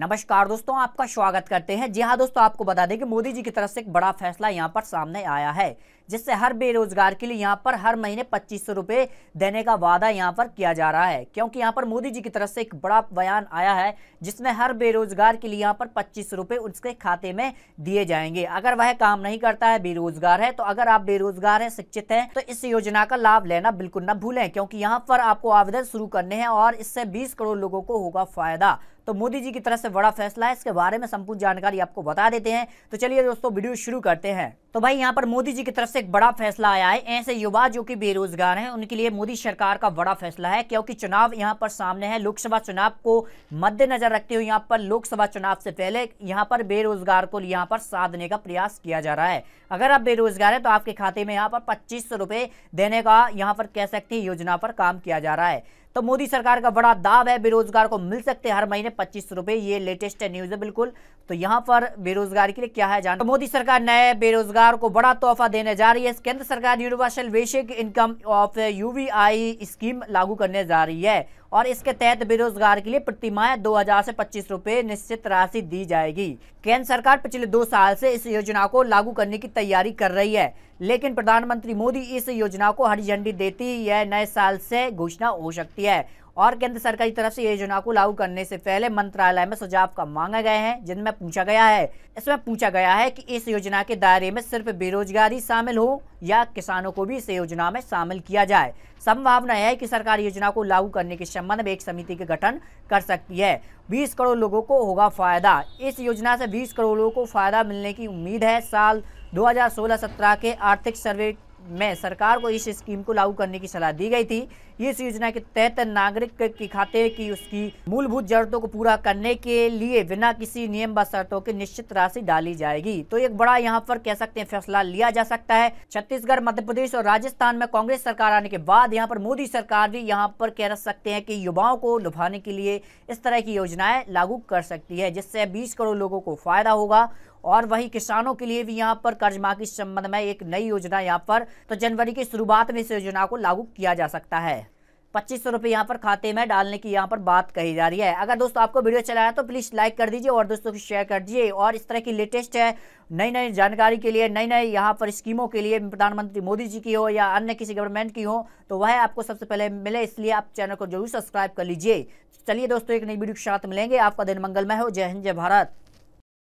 नमस्कार दोस्तों आपका स्वागत करते हैं जी हाँ दोस्तों आपको बता दें कि मोदी जी की तरफ से एक बड़ा फैसला यहाँ पर सामने आया है जिससे हर बेरोजगार के लिए यहाँ पर हर महीने पच्चीस सौ रुपये देने का वादा यहाँ पर किया जा रहा है क्योंकि यहाँ पर मोदी जी की तरफ से एक बड़ा बयान आया है जिसमें हर बेरोजगार के लिए यहाँ पर पच्चीस सौ रुपये उसके खाते में दिए जाएंगे अगर वह काम नहीं करता है बेरोजगार है तो अगर आप बेरोजगार हैं शिक्षित हैं तो इस योजना का लाभ लेना बिल्कुल न भूलें क्योंकि यहाँ पर आपको आवेदन शुरू करने हैं और इससे बीस करोड़ लोगों को होगा फायदा तो मोदी जी की तरफ से बड़ा फैसला है इसके बारे में संपूर्ण जानकारी आपको बता देते हैं तो चलिए दोस्तों वीडियो शुरू करते हैं तो भाई यहाँ पर मोदी जी की तरफ से एक बड़ा फैसला आया है ऐसे युवा जो कि बेरोजगार हैं उनके लिए मोदी सरकार का बड़ा फैसला है क्योंकि चुनाव यहाँ पर सामने है लोकसभा चुनाव को मद्देनजर रखते हुए यहाँ पर लोकसभा चुनाव से पहले यहाँ पर बेरोजगार को यहाँ पर साधने का प्रयास किया जा रहा है अगर आप बेरोजगार हैं तो आपके खाते में यहाँ पर पच्चीस सौ देने का यहाँ पर कह सकते हैं योजना पर काम किया जा रहा है तो मोदी सरकार का बड़ा दाव है बेरोजगार को मिल सकते हैं हर महीने पच्चीस सौ रुपए ये लेटेस्ट न्यूज़ है बिल्कुल तो यहाँ पर बेरोजगार के लिए क्या है जान तो मोदी सरकार नए बेरोजगार सरकार को बड़ा तोहफा देने जा रही है केंद्र सरकार universal basic income of UVI scheme लागू करने जा रही है और इसके तहत बेरोजगार के लिए प्रतिमाह 2000 से पच्चीस रुपए निश्चित राशि दी जाएगी केंद्र सरकार पिछले दो साल से इस योजना को लागू करने की तैयारी कर रही है लेकिन प्रधानमंत्री मोदी इस योजना को हरी झंडी देती है नए साल से घोषणा हो सकती है और केंद्र सरकार की तरफ से योजना को लागू करने से पहले मंत्रालय में सुझाव का मांगा गए हैं जिनमें पूछा गया है इसमें पूछा गया है कि इस योजना के दायरे में सिर्फ बेरोजगारी शामिल हो या किसानों को भी इस योजना में शामिल किया जाए संभावना है कि सरकार योजना को लागू करने के संबंध में एक समिति के गठन कर सकती है बीस करोड़ लोगों को होगा फायदा इस योजना से बीस करोड़ लोगों को फायदा मिलने की उम्मीद है साल दो हजार के आर्थिक सर्वे में सरकार को इस स्कीम को लागू करने की सलाह दी गई थी इस योजना के तहत नागरिक के खाते की उसकी मूलभूत जरूरतों को पूरा करने के लिए बिना किसी नियम व शर्तों के निश्चित राशि डाली जाएगी तो एक बड़ा यहां पर कह सकते हैं फैसला लिया जा सकता है छत्तीसगढ़ मध्य प्रदेश और राजस्थान में कांग्रेस सरकार आने के बाद यहाँ पर मोदी सरकार भी यहाँ पर कह सकते हैं कि युवाओं को लुभाने के लिए इस तरह की योजनाएं लागू कर सकती है जिससे बीस करोड़ लोगों को फायदा होगा और वही किसानों के लिए भी यहाँ पर कर्ज माफी संबंध में एक नई योजना यहाँ पर तो जनवरी की शुरुआत में इस योजना को लागू किया जा सकता है पच्चीस सौ रुपये यहाँ पर खाते में डालने की यहाँ पर बात कही जा रही है अगर दोस्तों आपको वीडियो चलाया अच्छा तो प्लीज़ लाइक कर दीजिए और दोस्तों को शेयर कर दीजिए और इस तरह की लेटेस्ट है नई नई जानकारी के लिए नई नई यहाँ पर स्कीमों के लिए प्रधानमंत्री मोदी जी की हो या अन्य किसी गवर्नमेंट की हो तो वह आपको सबसे पहले मिले इसलिए आप चैनल को जरूर सब्सक्राइब कर लीजिए चलिए दोस्तों एक नई वीडियो के साथ मिलेंगे आपका दिन मंगलमय हो जय हिंद जय भारत